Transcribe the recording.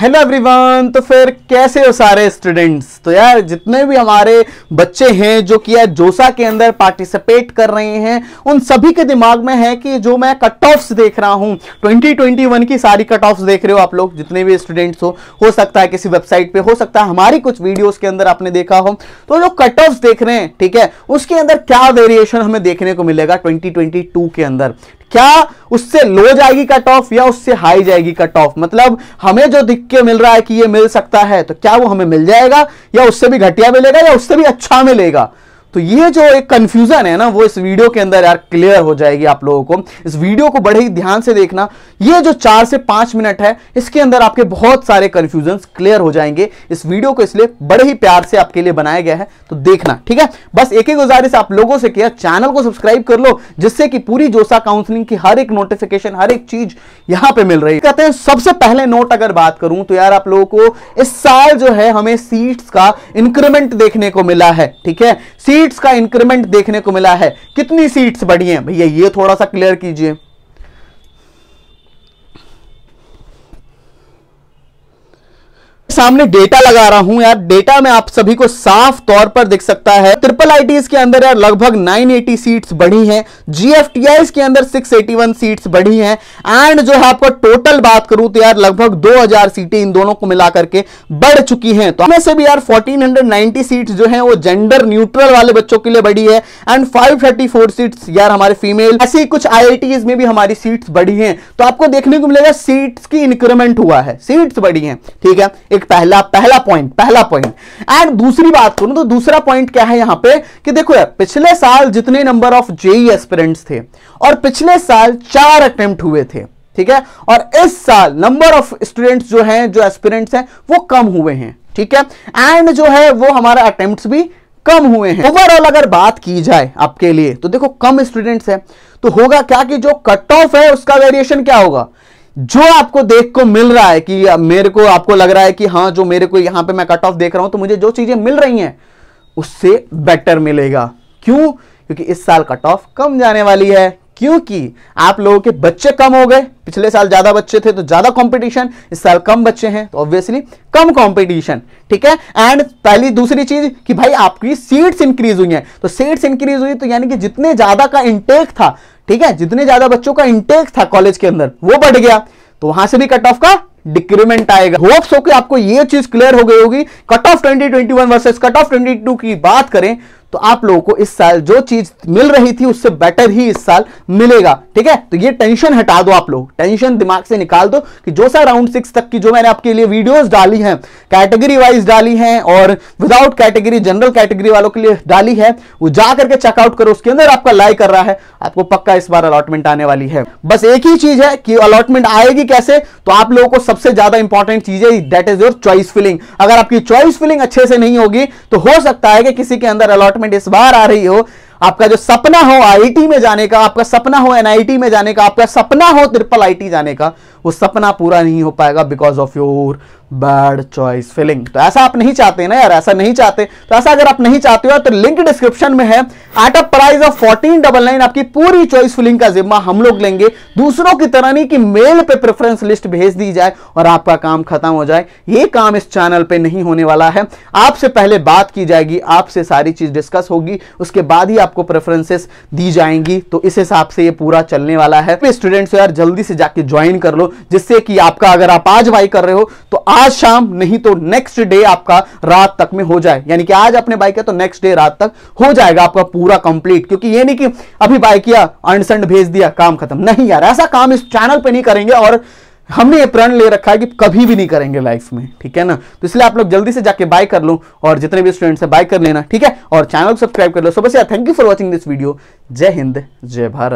hello everyone तो फिर कैसे हो सारे स्टूडेंट्स तो यार जितने भी हमारे बच्चे हैं जो कि यार जोसा के अंदर पार्टिसिपेट कर रहे हैं उन सभी के दिमाग में है कि जो मैं कट ऑफ्स देख रहा हूं 2021 की सारी कट ऑफ्स देख रहे हो आप लोग जितने भी स्टूडेंट्स हो हो सकता है किसी वेबसाइट पे हो सकता है हमारी कुछ वीडियो के अंदर आपने देखा हो तो जो कट ऑफ्स देख रहे हैं ठीक है उसके अंदर क्या वेरिएशन हमें देखने को मिलेगा ट्वेंटी के अंदर क्या उससे लो जाएगी कट ऑफ या उससे हाई जाएगी कट ऑफ मतलब हमें जो दिख के मिल रहा है कि ये मिल सकता है तो क्या वो हमें मिल जाएगा या उससे भी घटिया मिलेगा या उससे भी अच्छा मिलेगा तो ये जो एक कंफ्यूजन है ना वो इस वीडियो के अंदर यार क्लियर हो जाएगी आप लोगों को इस वीडियो को बड़े ही ध्यान से देखना ये जो चार से पांच मिनट है इसके अंदर आपके बहुत सारे कंफ्यूजन क्लियर हो जाएंगे इस वीडियो को इसलिए बड़े ही प्यार से आपके लिए बनाया गया है तो देखना ठीक है बस एक ही गुजारिश आप लोगों से किया चैनल को सब्सक्राइब कर लो जिससे कि पूरी जोसा काउंसिलिंग की हर एक नोटिफिकेशन हर एक चीज यहां पर मिल रही है कहते हैं सबसे पहले नोट अगर बात करूं तो यार आप लोगों को इस साल जो है हमें सीट्स का इंक्रीमेंट देखने को मिला है ठीक है सीट सीट्स का इंक्रीमेंट देखने को मिला है कितनी सीट्स बढ़ी हैं भैया ये थोड़ा सा क्लियर कीजिए सामने डेटा लगा रहा हूं यार डेटा में आप सभी को साफ तौर पर दिख सकता है ट्रिपल आईटीएस के अंदर यार लगभग 980 सीट्स बढ़ी हैं जीएफटीआईस के अंदर 681 सीट्स बढ़ी हैं एंड जो है आपको टोटल बात करूं तो यार लगभग 2000 सीटें इन दोनों को मिलाकर के बढ़ चुकी हैं तो हमें से भी यार 1490 सीट्स जो है वो जेंडर न्यूट्रल वाले बच्चों के लिए बढ़ी है एंड फाइव सीट्स यार हमारे फीमेल ऐसी कुछ आई में भी हमारी सीट्स बढ़ी है तो आपको देखने को मिलेगा सीट्स की इंक्रीमेंट हुआ है सीट्स बढ़ी है ठीक है एक पहला पहला पॉइंट पहला पॉइंट एंड दूसरी बात करूं तो दूसरा पॉइंट क्या है यहां पे कि देखो यार पिछले साल जितने नंबर ऑफ जेई एस्पिरेंट्स थे और पिछले साल चार अटेम्प्ट हुए थे ठीक है और इस साल नंबर ऑफ स्टूडेंट्स जो हैं जो एस्पिरेंट्स हैं वो कम हुए हैं ठीक है एंड जो है वो हमारा अटेम्प्ट भी कम हुए हैं ओवरऑल अगर बात की जाए आपके लिए तो देखो कम स्टूडेंट्स हैं तो होगा क्या कि जो कट ऑफ है उसका वेरिएशन क्या होगा जो आपको देख को मिल रहा है कि मेरे को आपको लग रहा है कि हाँ जो मेरे को यहां पे मैं कट ऑफ देख रहा हूं तो मुझे जो चीजें मिल रही हैं उससे बेटर मिलेगा क्यों क्योंकि इस साल कट ऑफ कम जाने वाली है क्योंकि आप लोगों के बच्चे कम हो गए पिछले साल ज्यादा बच्चे थे तो ज्यादा कंपटीशन इस साल कम बच्चे हैं तो ऑब्वियसली कम कंपटीशन ठीक है एंड पहली दूसरी चीज कि भाई आपकी सीट्स इंक्रीज हुई हैं तो सीट्स इंक्रीज हुई तो यानी कि जितने ज्यादा का इंटेक था ठीक है जितने ज्यादा बच्चों का इंटेक था कॉलेज के अंदर वो बढ़ गया तो वहां से भी कट ऑफ का डिक्रीमेंट आएगा होप सो कि आपको ये चीज क्लियर हो गई होगी cut off 2021 versus cut off 22 की बात करें तो आप लोगों को इस साल जो चीज मिल रही थी उससे बेटर ही इस साल मिलेगा ठीक है तो ये टेंशन हटा दो आप लोग टेंशन दिमाग से निकाल दो कि जो सा राउंड सिक्स तक की जो मैंने आपके लिए वीडियोस डाली हैं कैटेगरी वाइज डाली हैं और विदाउट कैटेगरी जनरल कैटेगरी वालों के लिए डाली है वो जाकर के चेकआउट करो उसके अंदर आपका लाई कर रहा है आपको पक्का इस बार अलॉटमेंट आने वाली है बस एक ही चीज है कि अलॉटमेंट आएगी कैसे तो आप लोगों को सबसे ज्यादा इंपॉर्टेंट चीज है that is your choice filling अगर आपकी चॉइस फिलिंग अच्छे से नहीं होगी तो हो सकता है कि किसी के अंदर अलॉटमेंट डिपार्टमेंट इस बार आ रही हो आपका जो सपना हो आईटी में जाने का आपका सपना हो एनआईटी में जाने का आपका सपना हो ट्रिपल आईटी जाने का वो सपना पूरा नहीं हो पाएगा because of your bad choice filling तो ऐसा आप नहीं चाहते ना यार ऐसा नहीं चाहते तो ऐसा अगर आप नहीं चाहते हो तो लिंक डिस्क्रिप्शन में है at a price of fourteen double nine आपकी पूरी चॉइस फिलिंग का जिम्मा हम लोग लेंगे दूसरों की तरह नहीं कि मेल पे प्रेफरेंस लिस्ट भेज दी जाए और आपका काम खत्म हो जाए ये काम इस चैनल पर नहीं होने वाला है आपसे पहले बात की जाएगी आपसे सारी चीज डिस्कस होगी उसके बाद ही आपको प्रेफरेंसेस दी जाएंगी तो इस हिसाब से ये पूरा चलने वाला है स्टूडेंट्स यार जल्दी से जाके ज्वाइन कर लो जिससे कि आपका अगर आप आज बाई कर रहे हो तो आज शाम नहीं तो नेक्स्ट डे आपका रात तक में हो जाए यानी कि आज आपने बाइक है तो नेक्स्ट डे रात तक हो जाएगा आपका पूरा कंप्लीट क्योंकि ये नहीं कि अभी बाय किया अनसंड भेज दिया काम खत्म नहीं यार ऐसा काम इस चैनल पर नहीं करेंगे और हमने ये प्रण ले रखा है कि कभी भी नहीं करेंगे लाइफ में ठीक है ना तो इसलिए आप लोग जल्दी से जाके बाय कर लो और जितने भी स्टूडेंट्स हैं बाय कर लेना ठीक है और चैनल को सब्सक्राइब कर लो सो बस यार thank you for watching this video जय हिंद जय भारत